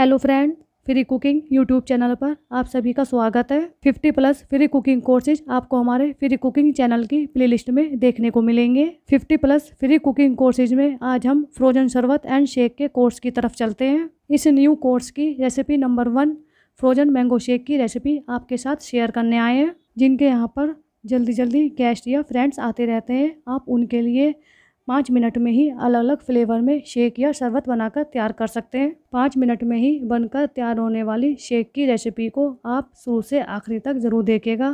hello friend free cooking YouTube channel पर आप सभी का स्वागत है 50 प्लस फ्री कुकिंग कोर्सेज आपको हमारे फ्री कुकिंग चैनल की प्लेलिस्ट में देखने को मिलेंगे 50 प्लस फ्री कुकिंग कोर्सेज में आज हम फ्रोजन शरबत एंड शेक के कोर्स की तरफ चलते हैं इस न्यू कोर्स की recipe number one frozen mango shake की रेसिपी आपके साथ शेयर करने आए हैं जिनके यहाँ पर जल्दी जल्दी गेस्ट या फ्रेंड्स आते रहते हैं आप उनके लिए पाँच मिनट में ही अलग अलग फ्लेवर में शेक या शरबत बनाकर तैयार कर सकते हैं पाँच मिनट में ही बनकर तैयार होने वाली शेक की रेसिपी को आप शुरू से आखिरी तक ज़रूर देखेगा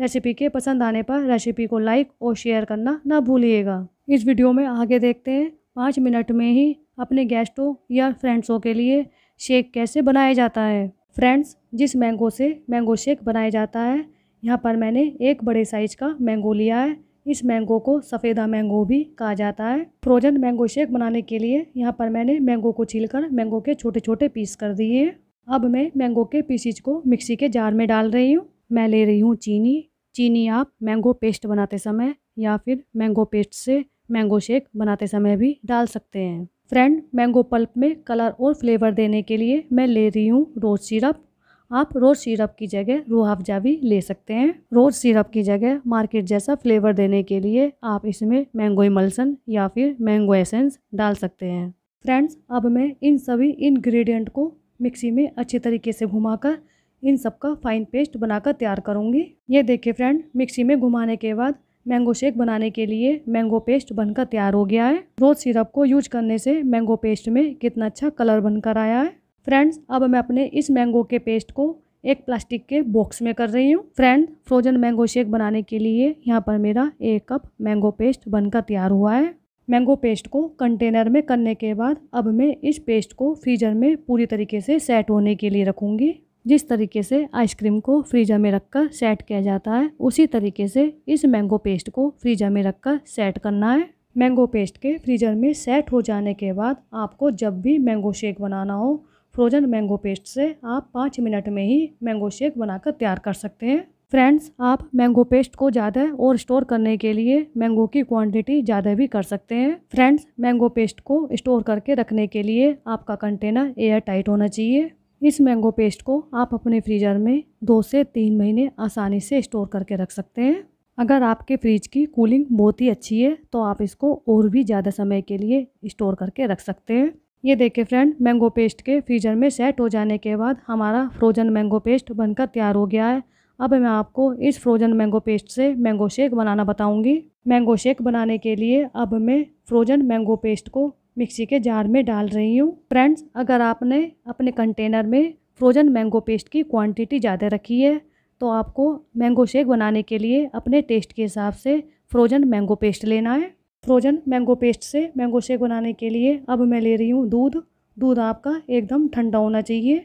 रेसिपी के पसंद आने पर रेसिपी को लाइक और शेयर करना ना भूलिएगा इस वीडियो में आगे देखते हैं पाँच मिनट में ही अपने गेस्टों या फ्रेंड्सों के लिए शेक कैसे बनाया जाता है फ्रेंड्स जिस मैंगो से मैंगो शेक बनाया जाता है यहाँ पर मैंने एक बड़े साइज का मैंगो लिया है इस मैंगो को सफ़ेदा मैंगो भी कहा जाता है फ्रोजन मैंगो शेक बनाने के लिए यहाँ पर मैंने मैंगो को छीलकर मैंगो के छोटे छोटे पीस कर दिए अब मैं मैंगो के पीसीज को मिक्सी के जार में डाल रही हूँ मैं ले रही हूँ चीनी चीनी आप मैंगो पेस्ट बनाते समय या फिर मैंगो पेस्ट से मैंगो शेक बनाते समय भी डाल सकते हैं फ्रेंड मैंगो पल्प में कलर और फ्लेवर देने के लिए मैं ले रही हूँ रोज सिरप आप रोज़ सिरप की जगह रूह अफ़ज़ा भी ले सकते हैं रोज़ सिरप की जगह मार्केट जैसा फ्लेवर देने के लिए आप इसमें मैंगो इमल्सन या फिर मैंगो एसेंस डाल सकते हैं फ्रेंड्स अब मैं इन सभी इन्ग्रीडियंट को मिक्सी में अच्छे तरीके से घुमाकर इन सब का फाइन पेस्ट बनाकर तैयार करूँगी ये देखिए फ्रेंड मिक्सी में घुमाने के बाद मैंगो शेक बनाने के लिए मैंगो पेस्ट बनकर तैयार हो गया है रोज़ सिरप को यूज करने से मैंगो पेस्ट में कितना अच्छा कलर बनकर आया है फ्रेंड्स अब मैं अपने इस मैंगो के पेस्ट को एक प्लास्टिक के बॉक्स में कर रही हूँ फ्रेंड फ्रोजन मैंगो शेक बनाने के लिए यहाँ पर मेरा एक कप मैंगो पेस्ट बनकर तैयार हुआ है मैंगो पेस्ट को कंटेनर में करने के बाद अब मैं इस पेस्ट को फ्रीजर में पूरी तरीके से सेट होने के लिए रखूँगी जिस तरीके से आइसक्रीम को फ्रीजर में रखकर सेट किया जाता है उसी तरीके से इस मैंगो पेस्ट को फ्रीजर में रखकर सेट करना है मैंगो पेस्ट के फ्रीजर में सेट हो जाने के बाद आपको जब भी मैंगो शेक बनाना हो फ्रोजन मैंगो पेस्ट से आप पाँच मिनट में ही मैंगो शेक बनाकर तैयार कर सकते हैं फ्रेंड्स आप मैंगो पेस्ट को ज़्यादा और स्टोर करने के लिए मैंगो की क्वांटिटी ज़्यादा भी कर सकते हैं फ्रेंड्स मैंगो पेस्ट को स्टोर करके रखने के लिए आपका कंटेनर एयर टाइट होना चाहिए इस मैंगो पेस्ट को आप अपने फ्रीजर में दो से तीन महीने आसानी से स्टोर करके रख सकते हैं अगर आपके फ्रिज की कूलिंग बहुत ही अच्छी है तो आप इसको और भी ज़्यादा समय के लिए स्टोर करके रख सकते हैं ये देखिए फ्रेंड मैंगो पेस्ट के फ्रीजर में सेट हो जाने के बाद हमारा फ्रोज़न मैंगो पेस्ट बनकर तैयार हो गया है अब मैं आपको इस फ्रोज़न मैंगो पेस्ट से मैंगो शेक बनाना बताऊंगी मैंगो शेक बनाने के लिए अब मैं फ्रोज़न मैंगो पेस्ट को मिक्सी के जार में डाल रही हूँ फ्रेंड्स अगर आपने अपने कंटेनर में फ्रोज़न मैंगो पेस्ट की क्वान्टिटी ज़्यादा रखी है तो आपको मैंगो शेक बनाने के लिए अपने टेस्ट के हिसाब से फ्रोज़न मैंगो पेस्ट लेना है फ्रोजन मैंगो पेस्ट से मैंगो शेक बनाने के लिए अब मैं ले रही हूँ दूध दूध आपका एकदम ठंडा होना चाहिए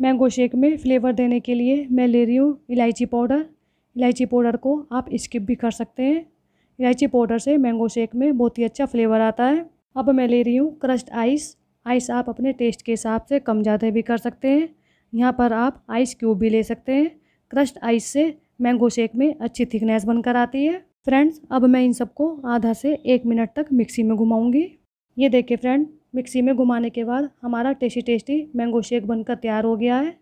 मैंगो शेक में फ्लेवर देने के लिए मैं ले रही हूँ इलायची पाउडर इलायची पाउडर को आप स्किप भी कर सकते हैं इलायची पाउडर से मैंगो शेक में बहुत ही अच्छा फ्लेवर आता है अब मैं ले रही हूँ क्रस्ट आइस आइस आप अपने टेस्ट के हिसाब से कम ज़्यादा भी कर सकते हैं यहाँ पर आप आइस क्यूब भी ले सकते हैं क्रस्ट आइस से मैंगो शेक में अच्छी थिकनेस बनकर आती है फ्रेंड्स अब मैं इन सबको आधा से एक मिनट तक मिक्सी में घुमाऊंगी ये देखिए फ्रेंड मिक्सी में घुमाने के बाद हमारा टेस्टी टेस्टी मैंगो शेक बनकर तैयार हो गया है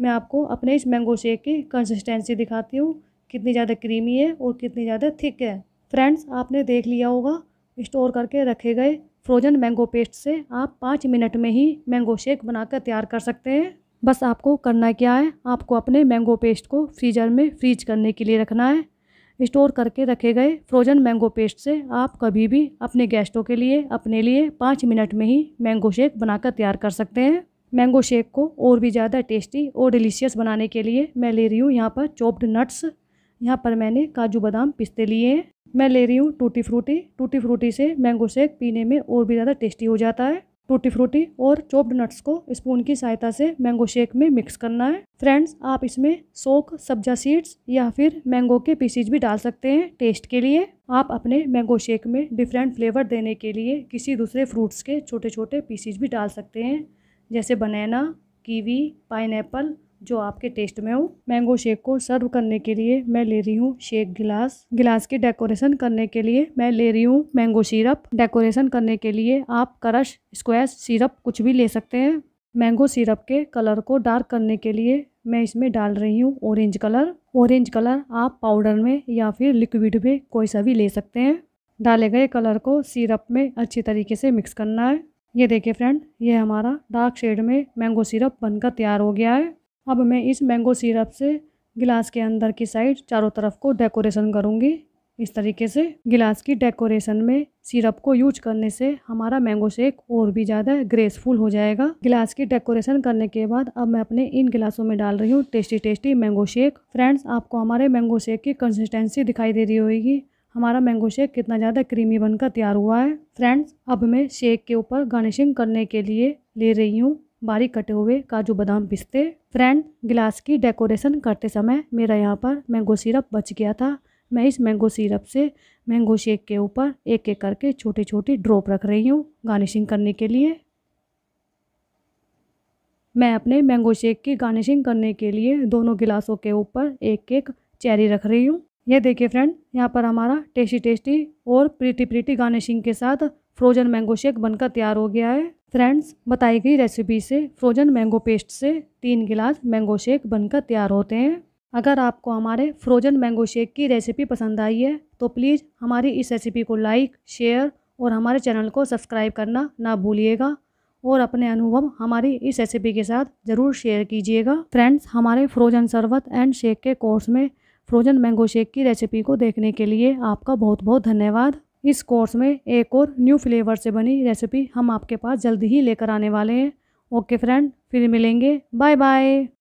मैं आपको अपने इस मैंगो शेक की कंसिस्टेंसी दिखाती हूँ कितनी ज़्यादा क्रीमी है और कितनी ज़्यादा थिक है फ्रेंड्स आपने देख लिया होगा स्टोर करके रखे गए फ्रोजन मैंगो पेस्ट से आप पाँच मिनट में ही मैंगो शेक बनाकर तैयार कर सकते हैं बस आपको करना क्या है आपको अपने मैंगो पेस्ट को फ्रीजर में फ्रीज करने के लिए रखना है स्टोर करके रखे गए फ्रोजन मैंगो पेस्ट से आप कभी भी अपने गेस्टों के लिए अपने लिए पाँच मिनट में ही मैंगो शेक बनाकर तैयार कर सकते हैं मैंगो शेक को और भी ज़्यादा टेस्टी और डिलीशियस बनाने के लिए मैं ले रही हूँ यहाँ पर चॉप्ड नट्स यहाँ पर मैंने काजू बादाम पिस्ते लिए हैं मैं ले रही हूँ टूटी फ्रूटी टूटी फ्रूटी से मैंगो शेक पीने में और भी ज़्यादा टेस्टी हो जाता है टूटी फ्रूटी और चॉप्ड नट्स को स्पून की सहायता से मैंगो शेक में मिक्स करना है फ्रेंड्स आप इसमें सोक सब्जा सीड्स या फिर मैंगो के पीसीज भी डाल सकते हैं टेस्ट के लिए आप अपने मैंगो शेक में डिफरेंट फ्लेवर देने के लिए किसी दूसरे फ्रूट्स के छोटे छोटे पीसीज भी डाल सकते हैं जैसे बनाना कीवी पाइनएप्पल जो आपके टेस्ट में हो मैंगो शेक को सर्व करने के लिए मैं ले रही हूँ शेक गिलास गिलास की डेकोरेशन करने के लिए मैं ले रही हूँ मैंगो सिरप डेकोरेशन करने के लिए आप करश स्क्वैश सिरप कुछ भी ले सकते हैं मैंगो सिरप के कलर को डार्क करने के लिए मैं इसमें डाल रही हूँ ऑरेंज कलर ऑरेंज कलर आप पाउडर में या फिर लिक्विड में कोई सा भी ले सकते हैं डाले गए कलर को सिरप में अच्छी तरीके से मिक्स करना है ये देखिए फ्रेंड ये हमारा डार्क शेड में मैंगो सिरप बनकर तैयार हो गया है अब मैं इस मैंगो सिरप से गिलास के अंदर की साइड चारों तरफ को डेकोरेशन करूँगी इस तरीके से गिलास की डेकोरेशन में सिरप को यूज करने से हमारा मैंगो शेक और भी ज़्यादा ग्रेसफुल हो जाएगा गिलास की डेकोरेशन करने के बाद अब मैं अपने इन गिलासों में डाल रही हूँ tasty tasty mango shake friends आपको हमारे मैंगो शेक की कंसिस्टेंसी दिखाई दे रही होगी हमारा मैंगो शेक कितना ज़्यादा क्रीमी बनकर तैयार हुआ है फ्रेंड्स अब मैं शेक के ऊपर गार्निशिंग करने के लिए ले रही हूँ बारीक कटे हुए काजू बादाम पिस्ते फ्रेंड गिलास की डेकोरेशन करते समय मेरा यहाँ पर मैंगो सिरप बच गया था मैं इस मैंगो सिरप से मैंगो शेक के ऊपर एक एक करके छोटी छोटी ड्रॉप रख रही हूँ गार्निशिंग करने के लिए मैं अपने मैंगो शेक की गार्निशिंग करने के लिए दोनों गिलासों के ऊपर एक एक चेरी रख रही हूँ ये देखिए फ्रेंड यहाँ पर हमारा टेस्टी टेस्टी और प्रीटी प्रीटी गार्निशिंग के साथ फ्रोजन मैंगो शेक बनकर तैयार हो गया है फ्रेंड्स बताई गई रेसिपी से फ्रोजन मैंगो पेस्ट से तीन गिलास मैंगो शेक बनकर तैयार होते हैं अगर आपको हमारे फ्रोजन मैंगो शेक की रेसिपी पसंद आई है तो प्लीज़ हमारी इस रेसिपी को लाइक शेयर और हमारे चैनल को सब्सक्राइब करना ना भूलिएगा और अपने अनुभव हमारी इस रेसिपी के साथ ज़रूर शेयर कीजिएगा फ्रेंड्स हमारे फ्रोजन शरबत एंड शेक के कोर्स में फ्रोजन मैंगो शेक की रेसिपी को देखने के लिए आपका बहुत बहुत धन्यवाद इस कोर्स में एक और न्यू फ्लेवर से बनी रेसिपी हम आपके पास जल्दी ही लेकर आने वाले हैं ओके फ्रेंड फिर मिलेंगे बाय बाय